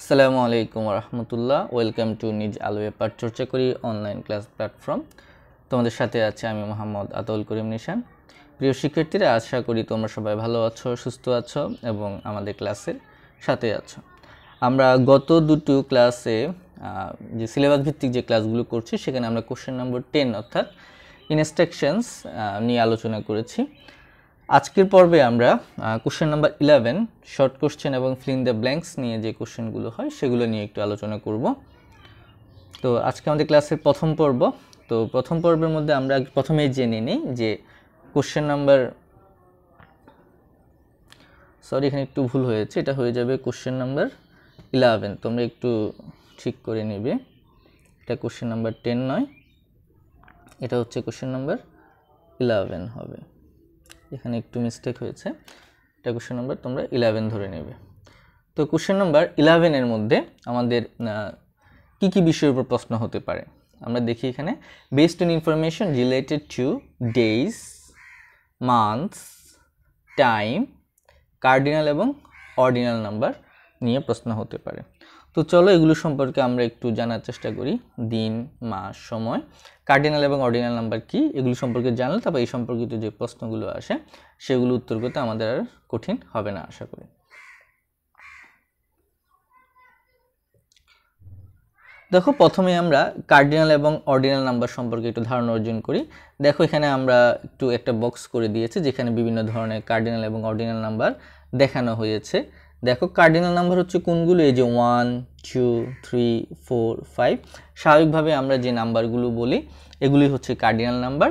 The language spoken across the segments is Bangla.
আসসালামু আলাইকুম রহমতুল্লাহ ওয়েলকাম টু নিজ আলোয়ে চর্চা করি অনলাইন ক্লাস প্ল্যাটফর্ম তোমাদের সাথে আছে আমি মোহাম্মদ আতাউল করিম নিশান প্রিয় শিক্ষার্থীরা আশা করি তোমরা সবাই ভালো আছো সুস্থ আছো এবং আমাদের ক্লাসের সাথে আছো আমরা গত দুটো ক্লাসে যে সিলেবাস ভিত্তিক যে ক্লাসগুলো করছি সেখানে আমরা কোশ্চেন নম্বর টেন অর্থাৎ ইনস্ট্রাকশনস নিয়ে আলোচনা করেছি আজকের পর্বে আমরা question number eleven short question এবং ফিলিং দ্য ব্ল্যাঙ্কস নিয়ে যে কোশ্চেনগুলো হয় সেগুলো নিয়ে একটু আলোচনা করব তো আজকে আমাদের ক্লাসের প্রথম পর্ব তো প্রথম পর্বের মধ্যে আমরা প্রথমেই জেনে নিই যে কোশ্চেন নাম্বার সরি এখানে একটু ভুল হয়েছে এটা হয়ে যাবে কোশ্চেন নাম্বার ইলেভেন তোমরা একটু ঠিক করে নেবে এটা কোশ্চেন নাম্বার টেন নয় এটা হচ্ছে কোশ্চেন নাম্বার ইলেভেন হবে এখানে একটু মিস্টেক হয়েছে এটা কোশ্চেন নাম্বার তোমরা ইলেভেন ধরে নেবে তো কোশ্চেন নাম্বার ইলেভেনের মধ্যে আমাদের কি কি বিষয়ের উপর প্রশ্ন হতে পারে আমরা দেখি এখানে based on information related to days months time cardinal এবং অর্ডিনাল নাম্বার নিয়ে প্রশ্ন হতে পারে তো চলো এগুলো সম্পর্কে আমরা একটু জানার চেষ্টা করি দিন মাস সময় কার্ডিনাল এবং অর্ডিনাল নাম্বার কি এগুলো সম্পর্কে জানলে তারপর এই সম্পর্কিত যে প্রশ্নগুলো আসে সেগুলো উত্তর করতে আমাদের আর কঠিন হবে না আশা করি দেখো প্রথমে আমরা কার্ডিনাল এবং অর্ডিনাল নাম্বার সম্পর্কে একটু ধারণা অর্জন করি দেখো এখানে আমরা একটু একটা বক্স করে দিয়েছি যেখানে বিভিন্ন ধরনের কার্ডিনাল এবং অর্ডিনাল নাম্বার দেখানো হয়েছে দেখো কার্ডিনাল নাম্বার হচ্ছে কোনগুলো এই যে one two three four five স্বাভাবিকভাবে আমরা যে নাম্বারগুলো বলি এগুলি হচ্ছে কার্ডিনাল নাম্বার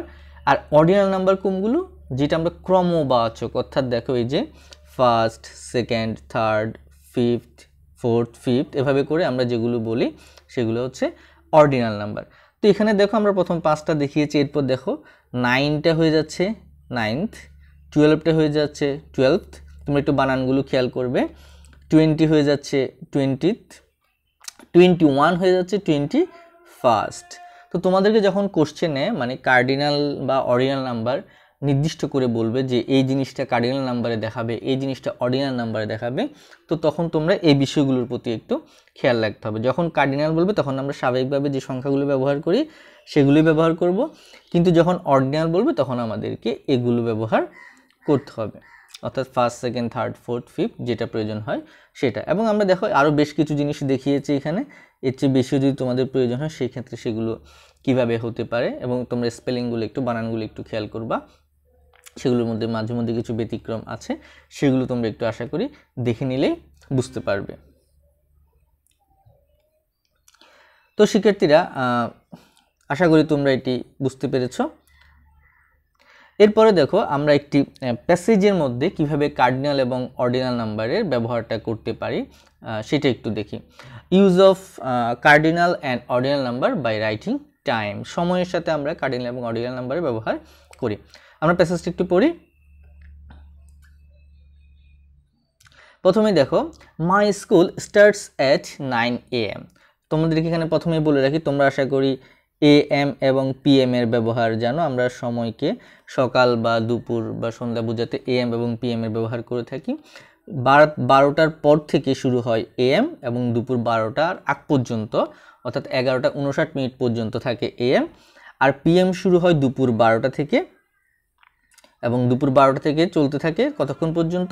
আর অর্ডিনাল নাম্বার কোনগুলো যেটা আমরা ক্রমবাচক অর্থাৎ দেখো এই যে first second third fifth fourth fifth এভাবে করে আমরা যেগুলো বলি সেগুলো হচ্ছে অর্ডিনাল নাম্বার তো এখানে দেখো আমরা প্রথম পাঁচটা দেখিয়েছি এরপর দেখো নাইনটা হয়ে যাচ্ছে নাইনথ টুয়েলভটা হয়ে যাচ্ছে টুয়েলভ তোমরা একটু বানানগুলো খেয়াল করবে টোয়েন্টি হয়ে যাচ্ছে টোয়েন্টিথ টোয়েন্টি ওয়ান হয়ে যাচ্ছে টোয়েন্টি ফার্স্ট তো তোমাদেরকে যখন কোশ্চেনে মানে কার্ডিনাল বা অরিজিনাল নাম্বার নির্দিষ্ট করে বলবে যে এই জিনিসটা কার্ডিনাল নাম্বারে দেখাবে এই জিনিসটা অর্ডিনাল নাম্বারে দেখাবে তো তখন তোমরা এই বিষয়গুলোর প্রতি একটু খেয়াল রাখতে হবে যখন কার্ডিনাল বলবে তখন আমরা স্বাভাবিকভাবে যে সংখ্যাগুলো ব্যবহার করি সেগুলোই ব্যবহার করব কিন্তু যখন অর্ডিনাল বলবে তখন আমাদেরকে এগুলো ব্যবহার করতে হবে অর্থাৎ first second third fourth fifth যেটা প্রয়োজন হয় সেটা এবং আমরা দেখো আরও বেশ কিছু জিনিস দেখিয়েছি এখানে এর চেয়ে বেশিও যদি তোমাদের প্রয়োজন হয় সেই ক্ষেত্রে সেগুলো কিভাবে হতে পারে এবং তোমরা স্পেলিংগুলো একটু বানানগুলো একটু খেয়াল করবা সেগুলোর মধ্যে মাঝে মধ্যে কিছু ব্যতিক্রম আছে সেগুলো তোমরা একটু আশা করি দেখে নিলেই বুঝতে পারবে তো শিক্ষার্থীরা আশা করি তোমরা এটি বুঝতে পেরেছো এরপরে দেখো আমরা একটি প্যাসেজের মধ্যে কিভাবে কার্ডিনাল এবং অর্ডিনাল নাম্বারের ব্যবহারটা করতে পারি সেটা একটু দেখি use of cardinal and ordinal number by writing time সময়ের সাথে আমরা কার্ডিনাল এবং অর্ডিনাল নাম্বারের ব্যবহার করি আমরা প্যাসেজটি একটু পড়ি প্রথমে দেখো my school starts at nine A M তোমাদেরকে এখানে প্রথমেই বলে রাখি তোমরা আশা করি এএম এবং পি এর ব্যবহার জানো আমরা সময়কে সকাল বা দুপুর বা সন্ধ্যা বোঝাতে এএম এবং পি এর ব্যবহার করে থাকি বারোটার পর থেকে শুরু হয় এএম এবং দুপুর বারোটার আগ পর্যন্ত অর্থাৎ এগারোটা উনষাট মিনিট পর্যন্ত থাকে এএম আর পি এম শুরু হয় দুপুর বারোটা থেকে এবং দুপুর বারোটা থেকে চলতে থাকে কতক্ষণ পর্যন্ত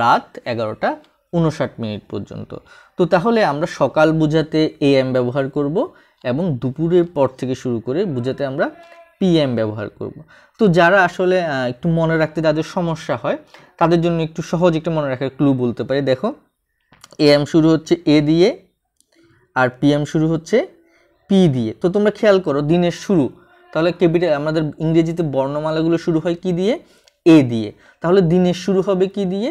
রাত এগারোটা উনষাট মিনিট পর্যন্ত তো তাহলে আমরা সকাল বোঝাতে এএম ব্যবহার করব এবং দুপুরের পর থেকে শুরু করে বোঝাতে আমরা পিএম ব্যবহার করব তো যারা আসলে একটু মনে রাখতে তাদের সমস্যা হয় তাদের জন্য একটু সহজ একটু মনে রাখার ক্লু বলতে পারি দেখো এএম শুরু হচ্ছে এ দিয়ে আর পিএম শুরু হচ্ছে পি দিয়ে তো তোমরা খেয়াল করো দিনের শুরু তাহলে ক্যাপিটাল আমাদের ইংরেজিতে বর্ণমালাগুলো শুরু হয় কি দিয়ে এ দিয়ে তাহলে দিনের শুরু হবে কি দিয়ে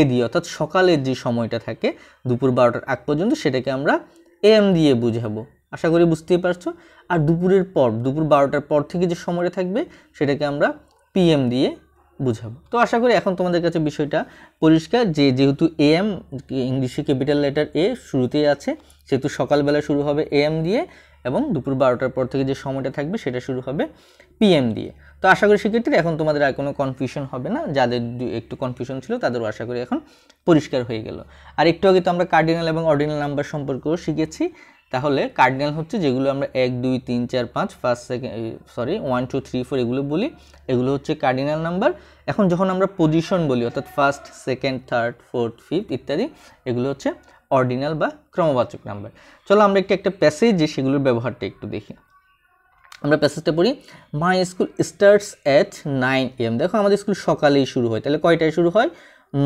এ দিয়ে অর্থাৎ সকালের যে সময়টা থাকে দুপুর বারোটার আগ পর্যন্ত সেটাকে আমরা এম দিয়ে বুঝাবো আশা করি বুঝতেই পারছো আর দুপুরের পর দুপুর বারোটার পর থেকে যে সময়টা থাকবে সেটাকে আমরা পিএম দিয়ে বুঝাবো তো আশা করি এখন তোমাদের কাছে বিষয়টা পরিষ্কার যে যেহেতু এম ইংলিশে ক্যাপিটাল লেটার এ শুরুতেই আছে সেহেতু সকালবেলা শুরু হবে এম দিয়ে এবং দুপুর বারোটার পর থেকে যে সময়টা থাকবে সেটা শুরু হবে পিএম দিয়ে তো আশা করি সেক্ষেত্রে এখন তোমাদের আর কোনো কনফিউশন হবে না যাদের একটু কনফিউশন ছিল তাদেরও আশা করি এখন পরিষ্কার হয়ে গেল আর একটু আগে তো আমরা কার্ডিনাল এবং অর্ডিনাল নাম্বার সম্পর্কেও শিখেছি তাহলে কার্ডিনাল হচ্ছে যেগুলো আমরা এক দুই তিন চার পাঁচ first second sorry one two three four এগুলো বলি এগুলো হচ্ছে কার্ডিনাল নাম্বার এখন যখন আমরা পজিশন বলি অর্থাৎ first second third fourth fifth ইত্যাদি এগুলো হচ্ছে অর্ডিনাল বা ক্রমবাচক নাম্বার চলো আমরা একটি একটা প্যাসেজ যে সেগুলোর ব্যবহারটা একটু দেখি আমরা প্যাসেজটা পড়ি my school starts at nine M দেখো আমাদের স্কুল সকালেই শুরু হয় তাহলে কয়টায় শুরু হয়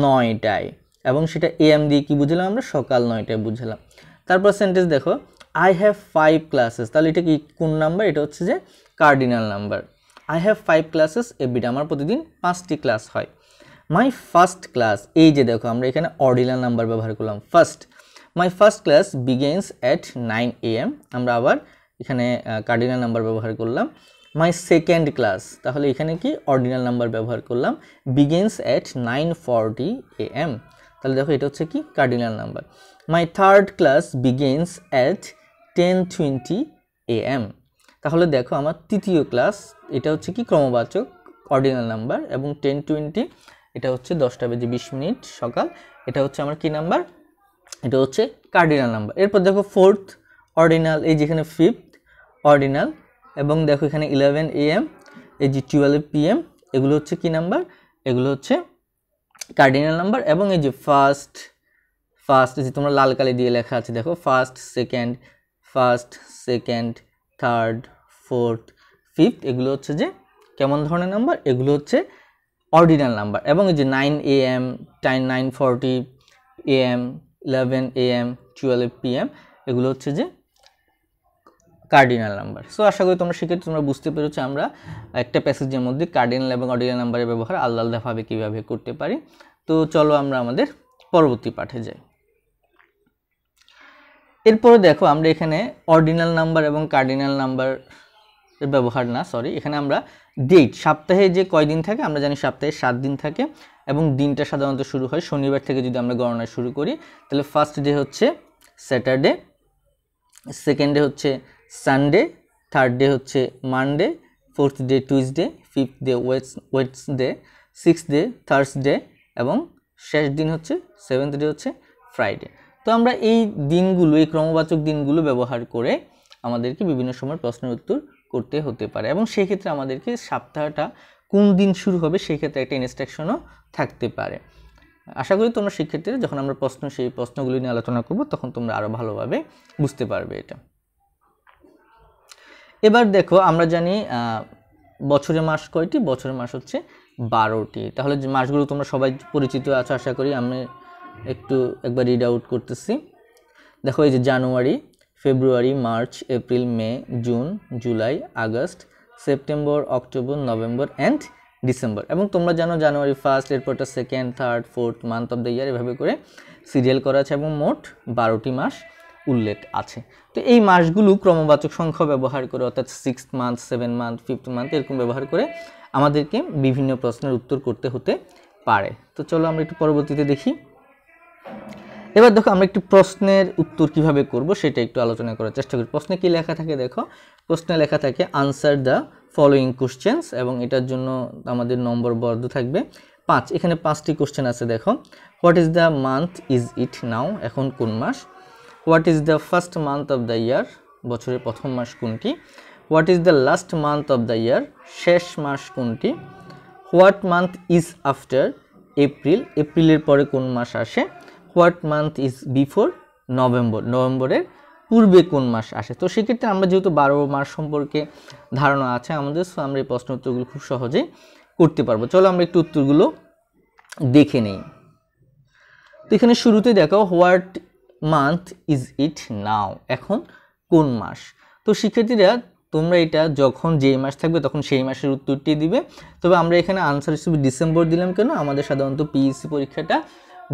নয়টায় এবং সেটা এম দিয়ে কি বুঝলাম আমরা সকাল নয়টায় বুঝলাম তারপর সেন্টেন্স দেখো আই হ্যাভ ফাইভ ক্লাসেস তাহলে এটা কি কোন নাম্বার এটা হচ্ছে যে cardinal number I have five classes every day আমার প্রতিদিন পাঁচটি ক্লাস হয় মাই ফার্স্ট ক্লাস এই যে দেখো আমরা এখানে অর্ডিনাল নাম্বার ব্যবহার করলাম first my first class begins at nine A M আমরা আবার এখানে কার্ডিনাল নাম্বার ব্যবহার করলাম মাই সেকেন্ড ক্লাস তাহলে এখানে কি অর্ডিনাল নাম্বার ব্যবহার করলাম begins at nine forty A M তাহলে দেখো এটা হচ্ছে কি cardinal number my third class begins at ten twenty A M তাহলে দেখো আমার তৃতীয় ক্লাস এটা হচ্ছে কি ক্রমবাচক অর্ডিনাল নাম্বার এবং টেন টোয়েন্টি এটা হচ্ছে দশটা বেজে বিশ মিনিট সকাল এটা হচ্ছে আমার কি নাম্বার এটা হচ্ছে কার্ডিনাল নাম্বার এরপর দেখো ফোর্থ অর্ডিনাল এই যেখানে ফিফথ অর্ডিনাল এবং দেখো এখানে ইলেভেন এএম এই যে টুয়েলভ পি এম এগুলো হচ্ছে কি নাম্বার এগুলো হচ্ছে কার্ডিনাল নাম্বার এবং এই যে ফার্স্ট ফার্স্ট যে তোমরা লাল কালি দিয়ে লেখা আছে দেখো first second first second third fourth fifth এগুলো হচ্ছে যে কেমন ধরনের নাম্বার এগুলো হচ্ছে অর্ডিনাল নাম্বার এবং এই যে nine A M ten nine forty A M eleven A M twelve P M এগুলো হচ্ছে যে কার্ডিনাল নাম্বার সো আশা করি তোমরা শিখে তোমরা বুঝতে পেরেছো আমরা একটা প্যাসেজের মধ্যে কার্ডিনাল এবং অর্ডিনাল নাম্বারের ব্যবহার আলাদা আলাদাভাবে কীভাবে করতে পারি তো চলো আমরা আমাদের পরবর্তী পাঠে যাই এরপরে দেখো আমরা এখানে অর্ডিনাল নাম্বার এবং কার্ডিনাল নাম্বার ব্যবহার না সরি এখানে আমরা ডেট সপ্তাহে যে কয়দিন থাকে আমরা জানি সপ্তাহে সাত দিন থাকে এবং দিনটা সাধারণত শুরু হয় শনিবার থেকে যদি আমরা গণনা শুরু করি তাহলে ফার্স্ট ডে হচ্ছে স্যাটারডে সেকেন্ড ডে হচ্ছে সানডে থার্ড ডে হচ্ছে Monday fourth day Tuesday fifth day Wednesday six day Thursday এবং শেষ দিন হচ্ছে সেভেন্থ ডে হচ্ছে ফ্রাইডে তো আমরা এই দিনগুলো এই ক্রমবাচক দিনগুলো ব্যবহার করে আমাদেরকে বিভিন্ন সময় প্রশ্নের উত্তর করতে হতে পারে এবং সেক্ষেত্রে আমাদেরকে সপ্তাহটা কোন দিন শুরু হবে সেক্ষেত্রে একটা ইনস্ট্রাকশনও থাকতে পারে আশা করি তোমরা শিক্ষার্থীরা যখন আমরা প্রশ্ন সেই প্রশ্নগুলি নিয়ে আলোচনা করব তখন তোমরা আরও ভালোভাবে বুঝতে পারবে এটা এবার দেখো আমরা জানি বছরে মাস কয়টি বছরের মাস হচ্ছে বারোটি তাহলে যে মাসগুলো তোমরা সবাই পরিচিত আছো আশা করি আমি একটু একবার রিড আউট করতেছি দেখো এই যে January February March April May June July August September October November and December এবং তোমরা জানো জানুয়ারি ফার্স্ট এরপরটা second third fourth month of the year এভাবে করে সিরিয়াল করা আছে এবং মোট বারোটি মাস উল্লেখ আছে তো এই মাসগুলো ক্রমবাচক সংখ্যা ব্যবহার করে অর্থাৎ six month seven month fifth month এরকম ব্যবহার করে আমাদেরকে বিভিন্ন প্রশ্নের উত্তর করতে হতে পারে তো চলো আমরা একটু পরবর্তীতে দেখি এবার দেখো আমরা একটু প্রশ্নের উত্তর কিভাবে করব সেটা একটু আলোচনা করার চেষ্টা করি প্রশ্নে কি লেখা থাকে দেখো প্রশ্নে লেখা থাকে আনসার দ্য ফলোয়িং কোশ্চেন্স এবং এটার জন্য আমাদের নম্বর বর্ধ থাকবে পাঁচ এখানে পাঁচটি কোশ্চেন আছে দেখো what is the month is it now এখন কোন মাস what is the first month of the year বছরের প্রথম মাস কোনটি what is the last month of the year শেষ মাস কোনটি what month is after April এপ্রিলের পরে কোন মাস আসে what month is before November নভেম্বরের পূর্বে কোন মাস আসে তো সেক্ষেত্রে আমরা যেহেতু বারো মাস সম্পর্কে ধারণা আছে আমাদের সো আমরা এই প্রশ্ন উত্তরগুলো খুব সহজে করতে পারবো চলো আমরা একটু উত্তরগুলো দেখে নেই তো এখানে শুরুতে দেখো what month is it now এখন কোন মাস তো শিক্ষার্থীরা তোমরা এটা যখন যেই মাস থাকবে তখন সেই মাসের উত্তরটি দিবে তবে আমরা এখানে আনসার হিসেবে ডিসেম্বর দিলাম কেন আমাদের সাধারণত পিএসসি e পরীক্ষাটা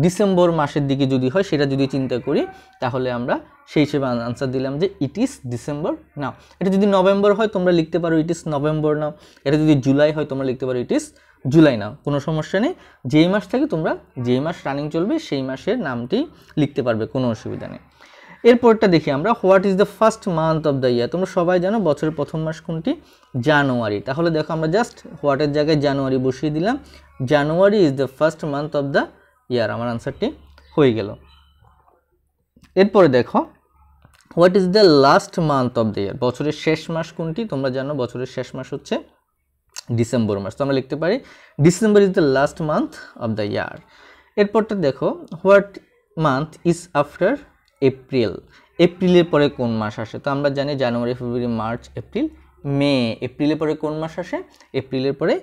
ডিসেম্বর মাসের দিকে যদি হয় সেটা যদি চিন্তা করি তাহলে আমরা সেই হিসেবে আনসার দিলাম যে ইট ইজ ডিসেম্বর নাও এটা যদি নভেম্বর হয় তোমরা লিখতে পারো ইট ইজ নভেম্বর নাও এটা যদি জুলাই হয় তোমরা লিখতে পারো ইট ইজ জুলাই নাও কোনো সমস্যা নেই যেই মাস থেকে তোমরা যেই মাস রানিং চলবে সেই মাসের নামটি লিখতে পারবে কোনো অসুবিধা নেই এরপরটা দেখি আমরা what is the first month of the year তোমরা সবাই জানো বছরের প্রথম মাস কোনটি জানুয়ারি তাহলে দেখো আমরা জাস্ট হোয়াটের জায়গায় জানুয়ারি বসিয়ে দিলাম January is the first month of the year আমার আনসারটি হয়ে গেল এরপরে দেখো what is the last month of the year বছরের শেষ মাস কোনটি তোমরা জানো বছরের শেষ মাস হচ্ছে ডিসেম্বর মাস তো আমরা লিখতে পারি December is the last month of the year এরপরটা দেখো what month is after April এপ্রিলের পরে কোন মাস আসে তো আমরা জানি জানুয়ারি ফেব্রুয়ারি মার্চ এপ্রিল মে এপ্রিলের পরে কোন মাস আসে এপ্রিলের পরে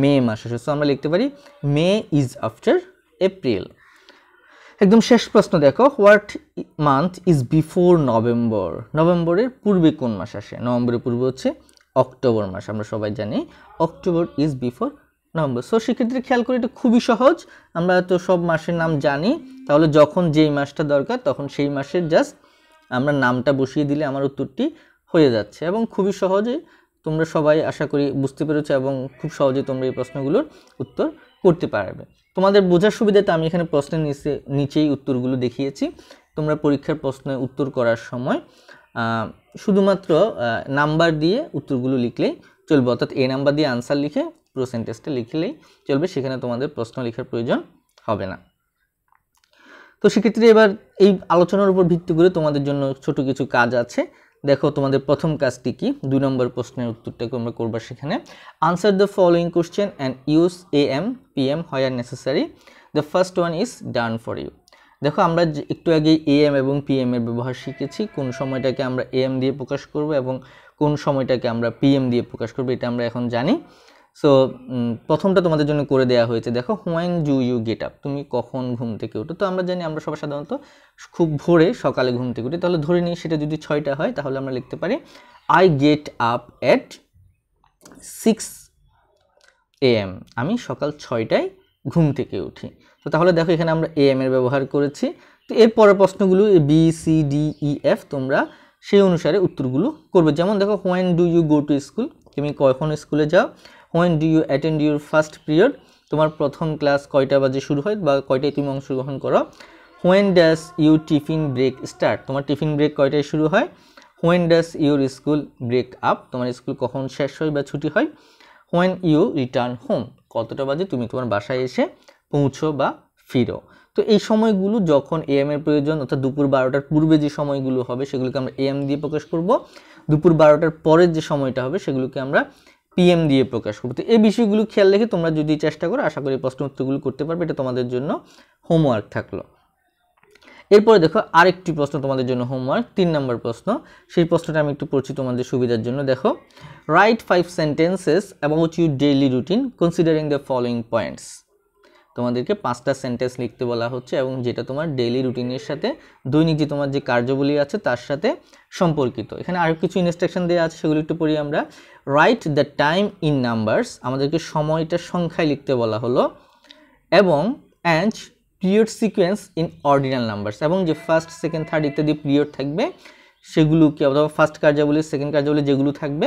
মে মাস আসে সো আমরা লিখতে পারি মে ইজ আফটার এপ্রিল একদম শেষ প্রশ্ন দেখো what month is before November নভেম্বরের পূর্বে কোন মাস আসে নভেম্বরের পূর্বে হচ্ছে অক্টোবর মাস আমরা সবাই জানি October is before November so সেক্ষেত্রে খেয়াল করে এটা খুবই সহজ আমরা তো সব মাসের নাম জানি তাহলে যখন যেই মাসটা দরকার তখন সেই মাসের জাস্ট আমরা নামটা বসিয়ে দিলে আমার উত্তরটি হয়ে যাচ্ছে এবং খুবই সহজে তোমরা সবাই আশা করি বুঝতে পেরেছো এবং খুব সহজে তোমরা এই প্রশ্নগুলোর উত্তর করতে পারবে তোমাদের বোঝার সুবিধাতে আমি এখানে প্রশ্নের নিচে নিচেই উত্তরগুলো দেখিয়েছি তোমরা পরীক্ষার প্রশ্নে উত্তর করার সময় শুধুমাত্র নাম্বার দিয়ে উত্তরগুলো লিখলেই চলবে অর্থাৎ এ নাম্বার দিয়ে আনসার লিখে পুরো লিখলেই চলবে সেখানে তোমাদের প্রশ্ন লেখার প্রয়োজন হবে না তো সেক্ষেত্রে এবার এই আলোচনার উপর ভিত্তি করে তোমাদের জন্য ছোট কিছু কাজ আছে দেখো তোমাদের প্রথম কাজটি কি দুই নম্বর প্রশ্নের উত্তরটা তোমরা করবা সেখানে answer the following question and use A M P M আর necessary the first one is done for you দেখো আমরা একটু আগে এম এবং এম এর ব্যবহার শিখেছি কোন সময়টাকে আমরা এ এম দিয়ে প্রকাশ করব এবং কোন সময়টাকে আমরা পি এম দিয়ে প্রকাশ করব এটা আমরা এখন জানি সো প্রথমটা তোমাদের জন্য করে দেয়া হয়েছে দেখো when do you get up তুমি কখন ঘুম থেকে উঠো তো আমরা জানি আমরা সবাই সাধারণত খুব ভোরে সকালে ঘুম থেকে উঠি তাহলে ধরে নিই সেটা যদি ছয়টা হয় তাহলে আমরা লিখতে পারি I get up at six A M আমি সকাল ছয়টায় ঘুম থেকে উঠি তো তাহলে দেখো এখানে আমরা এএম এর ব্যবহার করেছি তো এরপরের প্রশ্নগুলো B C D E F তোমরা সেই অনুসারে উত্তরগুলো করবে যেমন দেখো when do you go to school তুমি কখন স্কুলে যাও when do you attend your first period তোমার প্রথম ক্লাস কয়টা বাজে শুরু হয় বা কয়টায় তুমি অংশগ্রহণ করো when does you tiffin break start তোমার টিফিন ব্রেক কয়টায় শুরু হয় when does your school break up তোমার স্কুল কখন শেষ হয় বা ছুটি হয় হোয়েন ইউ রিটার্ন হোম কতটা বাজে তুমি তোমার বাসায় এসে পৌঁছো বা ফিরো তো এই সময়গুলো যখন এম এর প্রয়োজন অর্থাৎ দুপুর বারোটার পূর্বে যে সময়গুলো হবে সেগুলোকে আমরা এম দিয়ে প্রকাশ করব দুপুর বারোটার পরের যে সময়টা হবে সেগুলোকে আমরা পিএম দিয়ে প্রকাশ করবে তো এই বিষয়গুলো খেয়াল রেখে তোমরা যদি চেষ্টা করো আশা করি প্রশ্ন উত্তরগুলো করতে পারবে এটা তোমাদের জন্য হোমওয়ার্ক থাকলো এরপরে দেখো আরেকটি প্রশ্ন তোমাদের জন্য হোমওয়ার্ক তিন নম্বর প্রশ্ন সেই প্রশ্নটা আমি একটু পড়ছি তোমাদের সুবিধার জন্য দেখো write five sentences about your daily routine considering the following points তোমাদেরকে পাঁচটা সেন্টেন্স লিখতে বলা হচ্ছে এবং যেটা তোমার ডেলি রুটিনের সাথে দৈনিক যে তোমার যে কার্যগুলি আছে তার সাথে সম্পর্কিত এখানে আরও কিছু ইনস্ট্রাকশন দেওয়া আছে সেগুলো একটু পড়ি আমরা write the time in numbers আমাদেরকে সময়টা সংখ্যায় লিখতে বলা হলো এবং and period sequence in ordinal numbers এবং যে ফার্স্ট সেকেন্ড থার্ড ইত্যাদি পিরিয়ড থাকবে সেগুলোকে অথবা ফার্স্ট কার্যাবলী সেকেন্ড কার্যাবলী যেগুলো থাকবে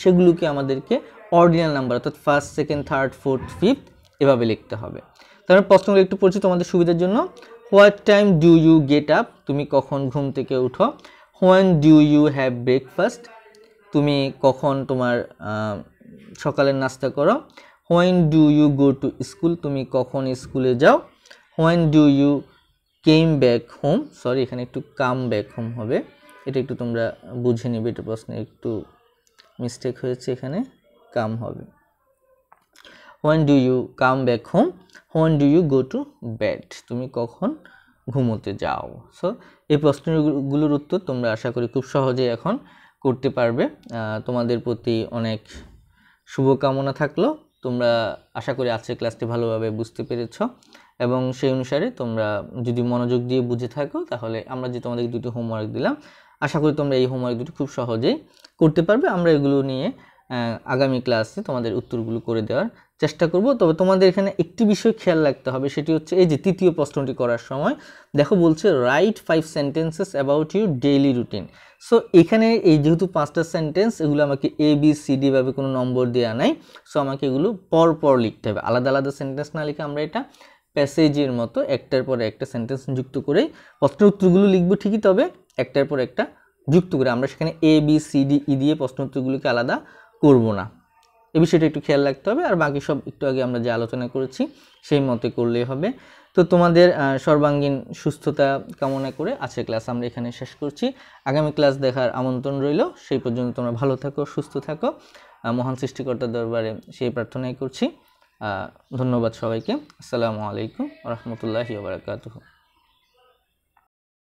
সেগুলোকে আমাদেরকে অর্ডিনাল নাম্বার অর্থাৎ first second third fourth fifth এভাবে লিখতে হবে তারপর প্রশ্নগুলো একটু পড়ছি তোমাদের সুবিধার জন্য what time do you get up তুমি কখন ঘুম থেকে উঠো when do you have breakfast তুমি কখন তোমার সকালের নাস্তা করো when do you go to school তুমি কখন স্কুলে যাও when do you came back home sorry এখানে একটু কাম ব্যাক হোম হবে এটা একটু তোমরা বুঝে নেবে এটা প্রশ্নে একটু মিস্টেক হয়েছে এখানে কাম হবে when do you come back home when do you go to bed তুমি কখন ঘুমোতে যাও সো এই প্রশ্নগুলোর উত্তর তোমরা আশা করি খুব সহজে এখন করতে পারবে তোমাদের প্রতি অনেক শুভকামনা থাকলো তোমরা আশা করি আজকের ক্লাসটি ভালোভাবে বুঝতে পেরেছ এবং সেই অনুসারে তোমরা যদি মনোযোগ দিয়ে বুঝে থাকো তাহলে আমরা যে তোমাদের দুটি হোমওয়ার্ক দিলাম আশা করি তোমরা এই হোমওয়ার্ক দুটি খুব সহজেই করতে পারবে আমরা এগুলো নিয়ে আগামী ক্লাসে তোমাদের উত্তরগুলো করে দেওয়ার চেষ্টা করব তবে তোমাদের এখানে একটি বিষয় খেয়াল রাখতে হবে সেটি হচ্ছে এই যে তৃতীয় প্রশ্নটি করার সময় দেখো বলছে write five sentences about your daily routine so এখানে এই যেহেতু পাঁচটা সেন্টেন্স এগুলো আমাকে এ বি সি ডি ভাবে কোনো নম্বর দেওয়া নাই সো আমাকে এগুলো পর পর লিখতে হবে আলাদা আলাদা সেন্টেন্স না লিখে আমরা এটা প্যাসেজের মতো একটার পর একটা সেন্টেন্স যুক্ত করে প্রশ্ন উত্তরগুলো লিখবো ঠিকই তবে একটার পর একটা যুক্ত করে আমরা সেখানে A B C D E দিয়ে প্রশ্ন উত্তরগুলোকে আলাদা করবো না এই বিষয়টা একটু খেয়াল রাখতে হবে আর বাকি সব একটু আগে আমরা যে আলোচনা করেছি সেই মতে করলেই হবে তো তোমাদের সর্বাঙ্গীন সুস্থতা কামনা করে আজকের ক্লাস আমরা এখানে শেষ করছি আগামী ক্লাস দেখার আমন্ত্রণ রইল সেই পর্যন্ত তোমরা ভালো থাকো সুস্থ থাকো মহান সৃষ্টিকর্তার দরবারে সেই প্রার্থনাই করছি ধন্যবাদ সবাইকে আসসালামু আলাইকুম রহমতুল্লাহি বারকাতুহ